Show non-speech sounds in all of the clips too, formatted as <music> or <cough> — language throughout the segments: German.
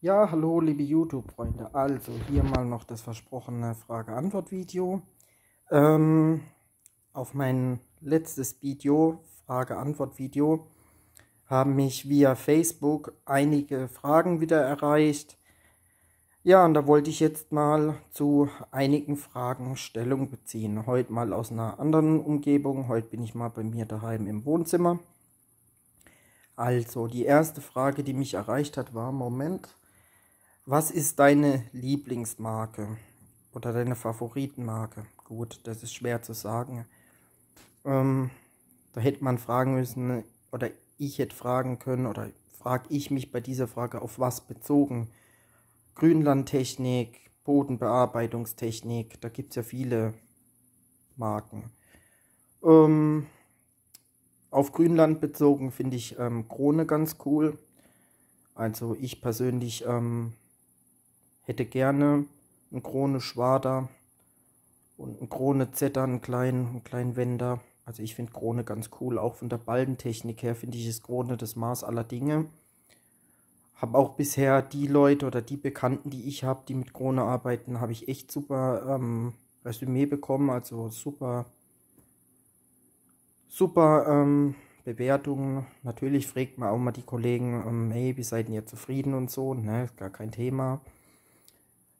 Ja, hallo liebe YouTube-Freunde. Also hier mal noch das versprochene Frage-Antwort-Video. Ähm, auf mein letztes Video, Frage-Antwort-Video, haben mich via Facebook einige Fragen wieder erreicht. Ja, und da wollte ich jetzt mal zu einigen Fragen Stellung beziehen. Heute mal aus einer anderen Umgebung. Heute bin ich mal bei mir daheim im Wohnzimmer. Also, die erste Frage, die mich erreicht hat, war, Moment, was ist deine Lieblingsmarke oder deine Favoritenmarke? Gut, das ist schwer zu sagen. Ähm, da hätte man fragen müssen oder ich hätte fragen können oder frage ich mich bei dieser Frage auf was bezogen? Grünlandtechnik, Bodenbearbeitungstechnik, da gibt es ja viele Marken. Ähm, auf Grünland bezogen finde ich ähm, Krone ganz cool. Also ich persönlich ähm, hätte gerne einen Krone Schwader und einen Krone Zetter, einen kleinen, einen kleinen Wender. Also ich finde Krone ganz cool, auch von der Baldentechnik her finde ich es Krone das Maß aller Dinge. Habe auch bisher die Leute oder die Bekannten, die ich habe, die mit Krone arbeiten, habe ich echt super ähm, Resümee bekommen, also super, super ähm, Bewertungen. Natürlich fragt man auch mal die Kollegen, ähm, hey, wie seid ihr zufrieden und so, ne, gar kein Thema.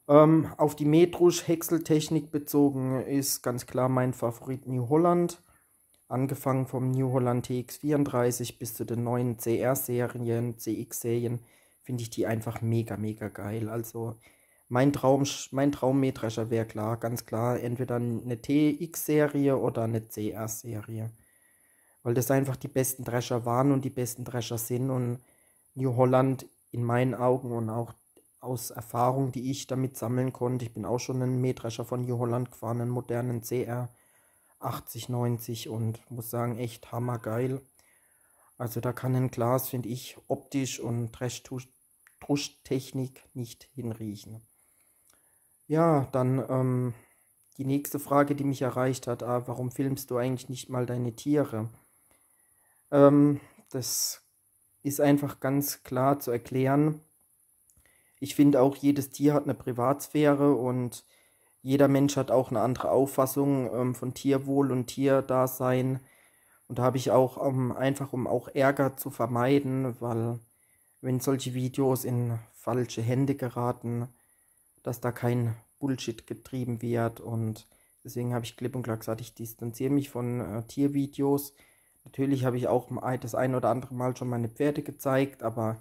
Ähm, auf die Metrusch-Häckseltechnik bezogen ist ganz klar mein Favorit New Holland. Angefangen vom New Holland TX34 bis zu den neuen CR-Serien, CX-Serien, finde ich die einfach mega, mega geil. Also mein, Traum, mein Traummähdrescher wäre klar, ganz klar, entweder eine TX-Serie oder eine CR-Serie. Weil das einfach die besten Drescher waren und die besten Drescher sind und New Holland in meinen Augen und auch aus Erfahrung, die ich damit sammeln konnte, ich bin auch schon ein Mähdrescher von New Holland gefahren, einen modernen CR 8090 und muss sagen, echt hammergeil. Also da kann ein Glas, finde ich, optisch und Trush-Technik nicht hinriechen. Ja, dann ähm, die nächste Frage, die mich erreicht hat, ah, warum filmst du eigentlich nicht mal deine Tiere? Ähm, das ist einfach ganz klar zu erklären ich finde auch, jedes Tier hat eine Privatsphäre und jeder Mensch hat auch eine andere Auffassung ähm, von Tierwohl und Tierdasein. Und da habe ich auch um, ähm, einfach, um auch Ärger zu vermeiden, weil wenn solche Videos in falsche Hände geraten, dass da kein Bullshit getrieben wird. Und deswegen habe ich klipp und klar gesagt, ich distanziere mich von äh, Tiervideos. Natürlich habe ich auch das ein oder andere Mal schon meine Pferde gezeigt, aber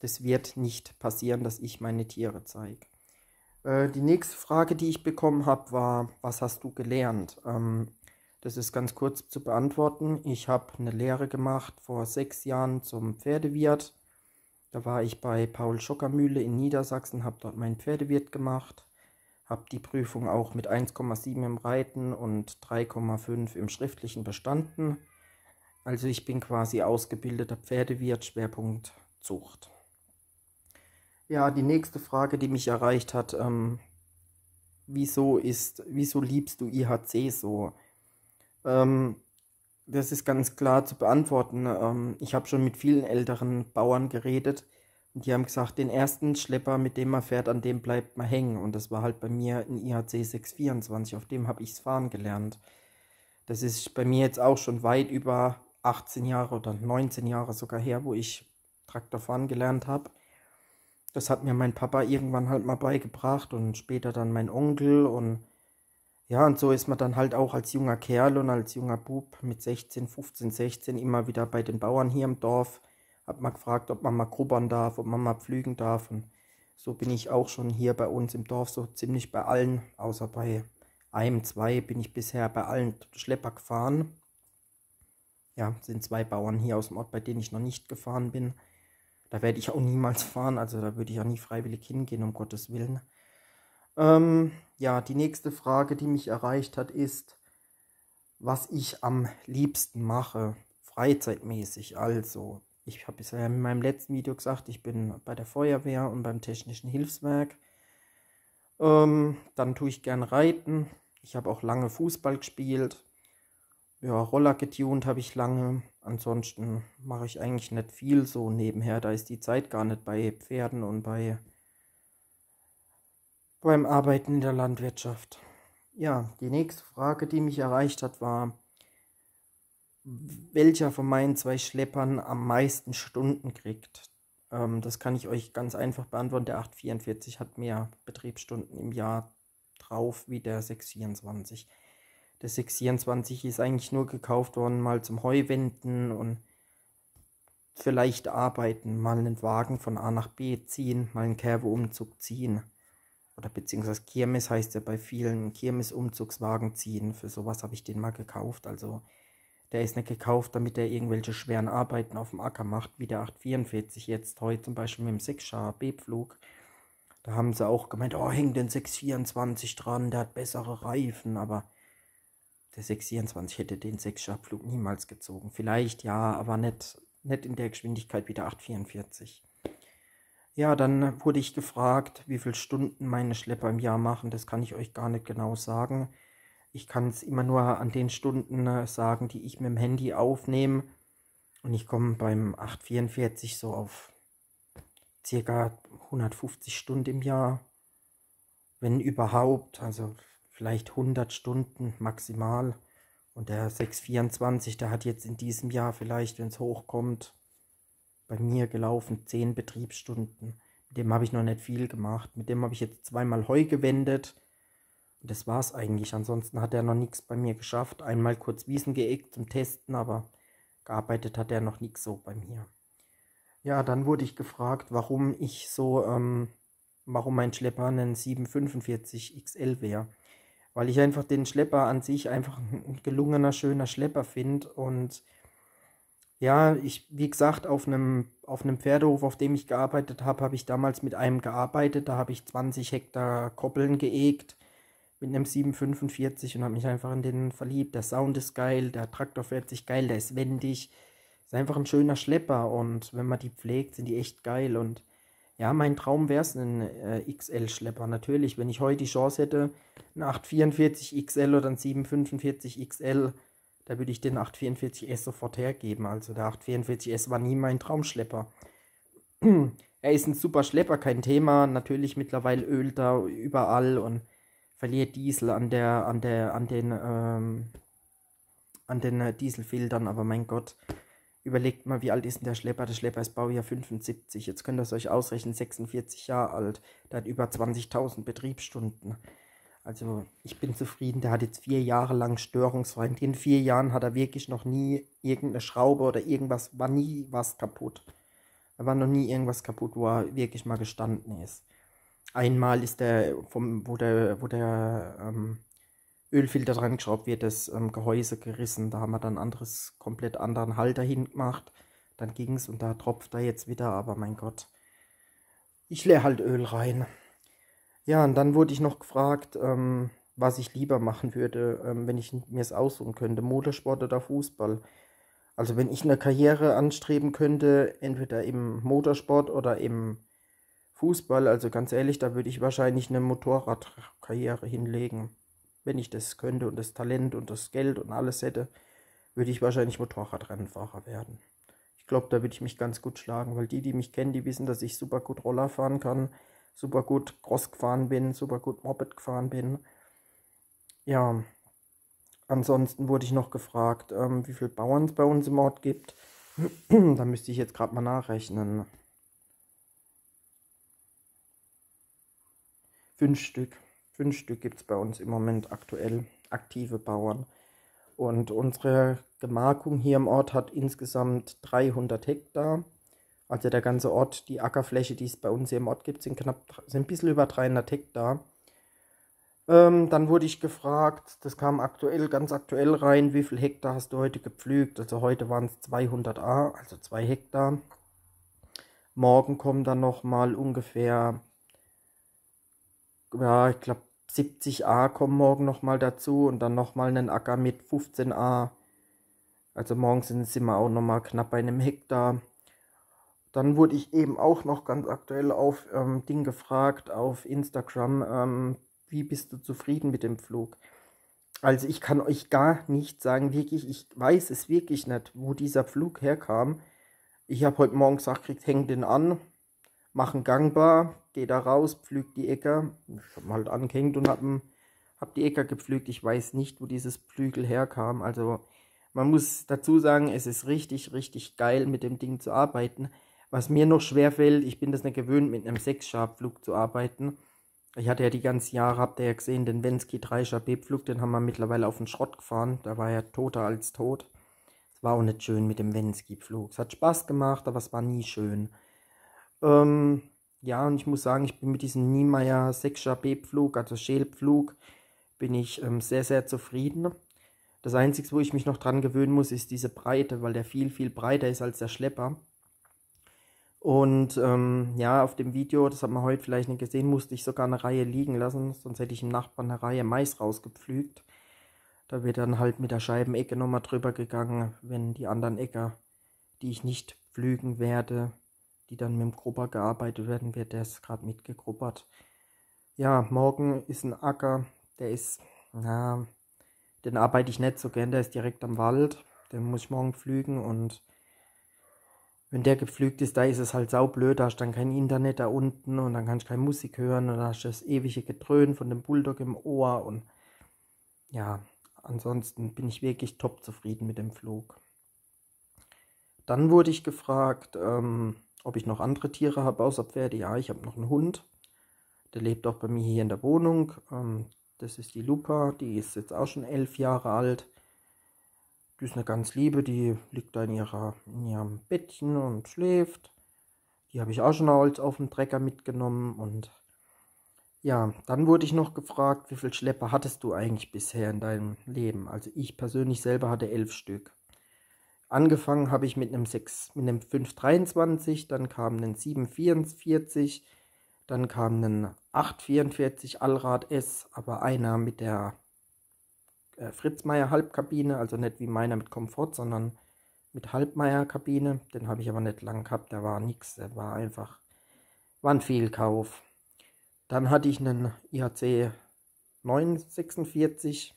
das wird nicht passieren, dass ich meine Tiere zeige. Äh, die nächste Frage, die ich bekommen habe, war, was hast du gelernt? Ähm, das ist ganz kurz zu beantworten. Ich habe eine Lehre gemacht vor sechs Jahren zum Pferdewirt. Da war ich bei Paul Schockermühle in Niedersachsen, habe dort meinen Pferdewirt gemacht, habe die Prüfung auch mit 1,7 im Reiten und 3,5 im Schriftlichen bestanden. Also ich bin quasi ausgebildeter Pferdewirt, Schwerpunkt Zucht. Ja, die nächste Frage, die mich erreicht hat, ähm, wieso ist, wieso liebst du IHC so? Ähm, das ist ganz klar zu beantworten. Ähm, ich habe schon mit vielen älteren Bauern geredet und die haben gesagt, den ersten Schlepper, mit dem man fährt, an dem bleibt man hängen. Und das war halt bei mir ein IHC 624, auf dem habe ich's fahren gelernt. Das ist bei mir jetzt auch schon weit über 18 Jahre oder 19 Jahre sogar her, wo ich Traktor fahren gelernt habe. Das hat mir mein Papa irgendwann halt mal beigebracht und später dann mein Onkel und ja, und so ist man dann halt auch als junger Kerl und als junger Bub mit 16, 15, 16 immer wieder bei den Bauern hier im Dorf. Hat man gefragt, ob man mal grubbern darf, ob man mal pflügen darf. Und so bin ich auch schon hier bei uns im Dorf so ziemlich bei allen, außer bei einem, zwei bin ich bisher bei allen Schlepper gefahren. Ja, sind zwei Bauern hier aus dem Ort, bei denen ich noch nicht gefahren bin. Da werde ich auch niemals fahren, also da würde ich auch nie freiwillig hingehen, um Gottes Willen. Ähm, ja, die nächste Frage, die mich erreicht hat, ist, was ich am liebsten mache, freizeitmäßig. Also, ich habe es ja in meinem letzten Video gesagt, ich bin bei der Feuerwehr und beim Technischen Hilfswerk. Ähm, dann tue ich gern Reiten. Ich habe auch lange Fußball gespielt ja, Roller getunt habe ich lange. Ansonsten mache ich eigentlich nicht viel so nebenher. Da ist die Zeit gar nicht bei Pferden und bei beim Arbeiten in der Landwirtschaft. Ja, die nächste Frage, die mich erreicht hat, war, welcher von meinen zwei Schleppern am meisten Stunden kriegt. Ähm, das kann ich euch ganz einfach beantworten. Der 844 hat mehr Betriebsstunden im Jahr drauf wie der 624. Der 624 ist eigentlich nur gekauft worden, mal zum Heuwenden und vielleicht arbeiten, mal einen Wagen von A nach B ziehen, mal einen Kerbeumzug ziehen. Oder beziehungsweise Kirmes heißt ja bei vielen, Kirmes-Umzugswagen ziehen. Für sowas habe ich den mal gekauft. Also der ist nicht gekauft, damit er irgendwelche schweren Arbeiten auf dem Acker macht, wie der 844 jetzt heute zum Beispiel mit dem 6-Schar B-Pflug. Da haben sie auch gemeint, oh, häng den 624 dran, der hat bessere Reifen, aber der 624 hätte den 6 flug niemals gezogen. Vielleicht ja, aber nicht, nicht in der Geschwindigkeit wie der 844. Ja, dann wurde ich gefragt, wie viele Stunden meine Schlepper im Jahr machen. Das kann ich euch gar nicht genau sagen. Ich kann es immer nur an den Stunden äh, sagen, die ich mit dem Handy aufnehme. Und ich komme beim 844 so auf circa 150 Stunden im Jahr. Wenn überhaupt. Also vielleicht 100 Stunden maximal. Und der 624, der hat jetzt in diesem Jahr vielleicht, wenn es hochkommt, bei mir gelaufen 10 Betriebsstunden. Mit dem habe ich noch nicht viel gemacht. Mit dem habe ich jetzt zweimal Heu gewendet. Und das war es eigentlich. Ansonsten hat er noch nichts bei mir geschafft. Einmal kurz Wiesen geeckt zum Testen, aber gearbeitet hat er noch nichts so bei mir. Ja, dann wurde ich gefragt, warum ich so, ähm, warum mein Schlepper einen 745 XL wäre weil ich einfach den Schlepper an sich einfach ein gelungener, schöner Schlepper finde. Und ja, ich, wie gesagt, auf einem, auf einem Pferdehof, auf dem ich gearbeitet habe, habe ich damals mit einem gearbeitet. Da habe ich 20 Hektar Koppeln geegt mit einem 745 und habe mich einfach in den verliebt. Der Sound ist geil, der Traktor fährt sich geil, der ist wendig. Ist einfach ein schöner Schlepper und wenn man die pflegt, sind die echt geil und ja, mein Traum wäre es, ein äh, XL-Schlepper. Natürlich, wenn ich heute die Chance hätte, einen 844 XL oder einen 745 XL, da würde ich den 844S sofort hergeben. Also der 844S war nie mein Traumschlepper. <clears throat> er ist ein super Schlepper, kein Thema. Natürlich mittlerweile ölt er überall und verliert Diesel an der, an der, an den, ähm, an den äh, Dieselfiltern, aber mein Gott, Überlegt mal, wie alt ist denn der Schlepper? Der Schlepper ist Baujahr 75. Jetzt könnt ihr es euch ausrechnen, 46 Jahre alt. Der hat über 20.000 Betriebsstunden. Also ich bin zufrieden, der hat jetzt vier Jahre lang störungsfrei. In den vier Jahren hat er wirklich noch nie irgendeine Schraube oder irgendwas, war nie was kaputt. Da war noch nie irgendwas kaputt, wo er wirklich mal gestanden ist. Einmal ist der, vom, wo der, wo der ähm, Ölfilter dran geschraubt, wird das ähm, Gehäuse gerissen. Da haben wir dann anderes, komplett anderen Halter hingemacht. Dann ging es und da tropft er jetzt wieder, aber mein Gott. Ich leer halt Öl rein. Ja, und dann wurde ich noch gefragt, ähm, was ich lieber machen würde, ähm, wenn ich mir es aussuchen könnte, Motorsport oder Fußball. Also wenn ich eine Karriere anstreben könnte, entweder im Motorsport oder im Fußball, also ganz ehrlich, da würde ich wahrscheinlich eine Motorradkarriere hinlegen wenn ich das könnte und das Talent und das Geld und alles hätte, würde ich wahrscheinlich Motorradrennfahrer werden. Ich glaube, da würde ich mich ganz gut schlagen, weil die, die mich kennen, die wissen, dass ich super gut Roller fahren kann, super gut Cross gefahren bin, super gut Moped gefahren bin. Ja, ansonsten wurde ich noch gefragt, ähm, wie viele Bauern es bei uns im Ort gibt. <clears throat> da müsste ich jetzt gerade mal nachrechnen. Fünf Stück. Fünf Stück gibt es bei uns im Moment aktuell aktive Bauern. Und unsere Gemarkung hier im Ort hat insgesamt 300 Hektar. Also der ganze Ort, die Ackerfläche, die es bei uns hier im Ort gibt, sind knapp, sind ein bisschen über 300 Hektar. Ähm, dann wurde ich gefragt, das kam aktuell, ganz aktuell rein, wie viel Hektar hast du heute gepflügt? Also heute waren es 200 A, also 2 Hektar. Morgen kommen dann nochmal ungefähr, ja, ich glaube 70a kommen morgen nochmal dazu und dann nochmal einen Acker mit 15a. Also morgen sind wir auch nochmal knapp bei einem Hektar. Dann wurde ich eben auch noch ganz aktuell auf ähm, Ding gefragt, auf Instagram, ähm, wie bist du zufrieden mit dem Flug? Also ich kann euch gar nicht sagen, wirklich, ich weiß es wirklich nicht, wo dieser Flug herkam. Ich habe heute Morgen gesagt, kriegt, häng den an machen gangbar, gehe da raus, pflügt die Äcker. Ich habe halt angehängt und habe hab die Äcker gepflügt. Ich weiß nicht, wo dieses Flügel herkam. Also man muss dazu sagen, es ist richtig, richtig geil, mit dem Ding zu arbeiten. Was mir noch schwer fällt, ich bin das nicht gewöhnt, mit einem 6-Sharp-Flug zu arbeiten. Ich hatte ja die ganzen Jahre, habt ihr ja gesehen, den Wensky 3-Sharp-B-Flug, den haben wir mittlerweile auf den Schrott gefahren. Da war er toter als tot. Es war auch nicht schön mit dem Wensky-Flug. Es hat Spaß gemacht, aber es war nie schön. Ähm, ja, und ich muss sagen, ich bin mit diesem Niemeyer 6er B-Pflug, also Schälpflug, bin ich ähm, sehr, sehr zufrieden. Das Einzige, wo ich mich noch dran gewöhnen muss, ist diese Breite, weil der viel, viel breiter ist als der Schlepper. Und ähm, ja, auf dem Video, das hat man heute vielleicht nicht gesehen, musste ich sogar eine Reihe liegen lassen, sonst hätte ich im Nachbarn eine Reihe Mais rausgepflügt. Da wird dann halt mit der Scheibenecke nochmal drüber gegangen, wenn die anderen Äcker, die ich nicht pflügen werde, die dann mit dem Grupper gearbeitet werden wird. Der ist gerade mitgegruppert. Ja, morgen ist ein Acker, der ist, na, den arbeite ich nicht so gern, der ist direkt am Wald. Den muss ich morgen pflügen und wenn der gepflügt ist, da ist es halt saublöd, da hast du dann kein Internet da unten und dann kannst du keine Musik hören und da hast du das ewige Getrönen von dem Bulldog im Ohr und ja, ansonsten bin ich wirklich top zufrieden mit dem Flug. Dann wurde ich gefragt, ähm, ob ich noch andere Tiere habe, außer Pferde. Ja, ich habe noch einen Hund. Der lebt auch bei mir hier in der Wohnung. Ähm, das ist die Luca, die ist jetzt auch schon elf Jahre alt. Die ist eine ganz liebe, die liegt da in, ihrer, in ihrem Bettchen und schläft. Die habe ich auch schon als auf dem Trecker mitgenommen. Und ja, dann wurde ich noch gefragt, wie viel Schlepper hattest du eigentlich bisher in deinem Leben? Also ich persönlich selber hatte elf Stück. Angefangen habe ich mit einem 6, mit einem 523, dann kam ein 744, dann kam ein 844 Allrad S, aber einer mit der äh, Fritzmeier Halbkabine, also nicht wie meiner mit Komfort, sondern mit Halbmeier Kabine. Den habe ich aber nicht lang gehabt, der war nichts, der war einfach, war ein Fehlkauf. Dann hatte ich einen IHC 946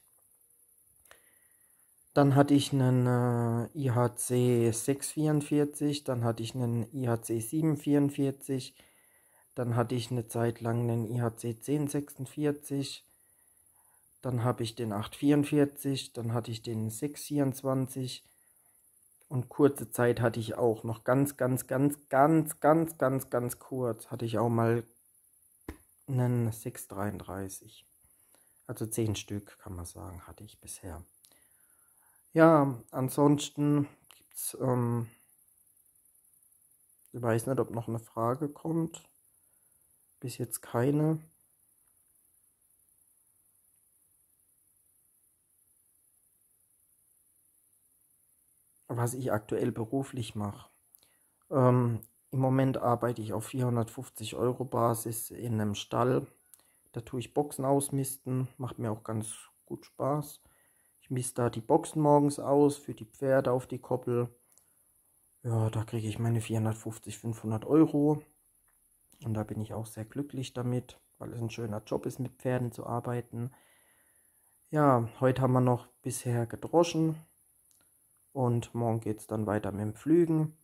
dann hatte ich einen äh, IHC 644, dann hatte ich einen IHC 744, dann hatte ich eine Zeit lang einen IHC 1046, dann habe ich den 844, dann hatte ich den 624 und kurze Zeit hatte ich auch noch ganz, ganz, ganz, ganz, ganz, ganz, ganz kurz hatte ich auch mal einen 633. Also zehn Stück kann man sagen, hatte ich bisher. Ja, ansonsten gibt es, ähm, ich weiß nicht, ob noch eine Frage kommt. Bis jetzt keine. Was ich aktuell beruflich mache. Ähm, Im Moment arbeite ich auf 450 Euro Basis in einem Stall. Da tue ich Boxen ausmisten, macht mir auch ganz gut Spaß schmeiß da die Boxen morgens aus für die Pferde auf die Koppel. Ja, da kriege ich meine 450, 500 Euro. Und da bin ich auch sehr glücklich damit, weil es ein schöner Job ist, mit Pferden zu arbeiten. Ja, heute haben wir noch bisher gedroschen. Und morgen geht es dann weiter mit dem Pflügen.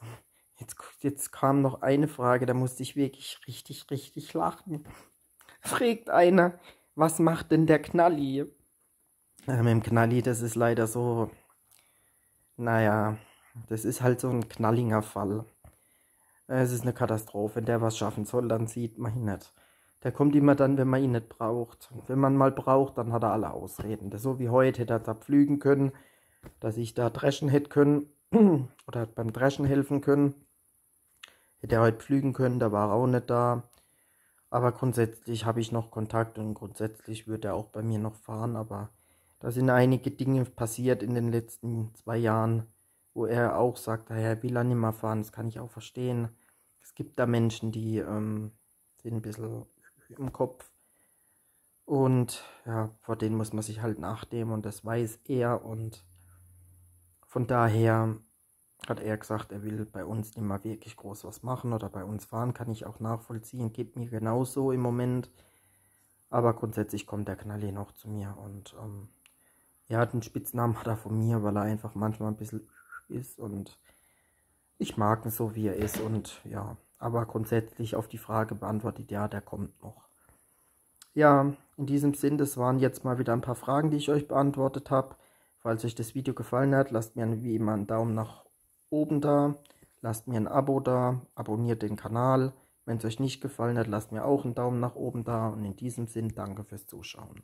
<laughs> Jetzt, jetzt kam noch eine Frage, da musste ich wirklich richtig, richtig lachen. <laughs> Fragt einer, was macht denn der Knalli? Äh, mit dem Knalli, das ist leider so, naja, das ist halt so ein knallinger Fall. Es ist eine Katastrophe. Wenn der was schaffen soll, dann sieht man ihn nicht. Der kommt immer dann, wenn man ihn nicht braucht. wenn man mal braucht, dann hat er alle Ausreden. Das so wie heute hätte er da pflügen können, dass ich da dreschen hätte können <clears throat> oder beim Dreschen helfen können. Hätte er heute pflügen können, da war er auch nicht da. Aber grundsätzlich habe ich noch Kontakt und grundsätzlich würde er auch bei mir noch fahren, aber da sind einige Dinge passiert in den letzten zwei Jahren, wo er auch sagt, er ah will er nicht mehr fahren. Das kann ich auch verstehen. Es gibt da Menschen, die ähm, sind ein bisschen im Kopf. Und ja, vor denen muss man sich halt nachdenken und das weiß er. Und von daher hat er gesagt, er will bei uns nicht mehr wirklich groß was machen oder bei uns fahren, kann ich auch nachvollziehen, geht mir genauso im Moment. Aber grundsätzlich kommt der Knalli noch zu mir und ähm, ja, den Spitznamen hat er von mir, weil er einfach manchmal ein bisschen ist und ich mag ihn so, wie er ist und ja, aber grundsätzlich auf die Frage beantwortet, ja, der kommt noch. Ja, in diesem Sinn, das waren jetzt mal wieder ein paar Fragen, die ich euch beantwortet habe. Falls euch das Video gefallen hat, lasst mir wie immer einen Daumen nach oben da, lasst mir ein Abo da, abonniert den Kanal. Wenn es euch nicht gefallen hat, lasst mir auch einen Daumen nach oben da und in diesem Sinn danke fürs Zuschauen.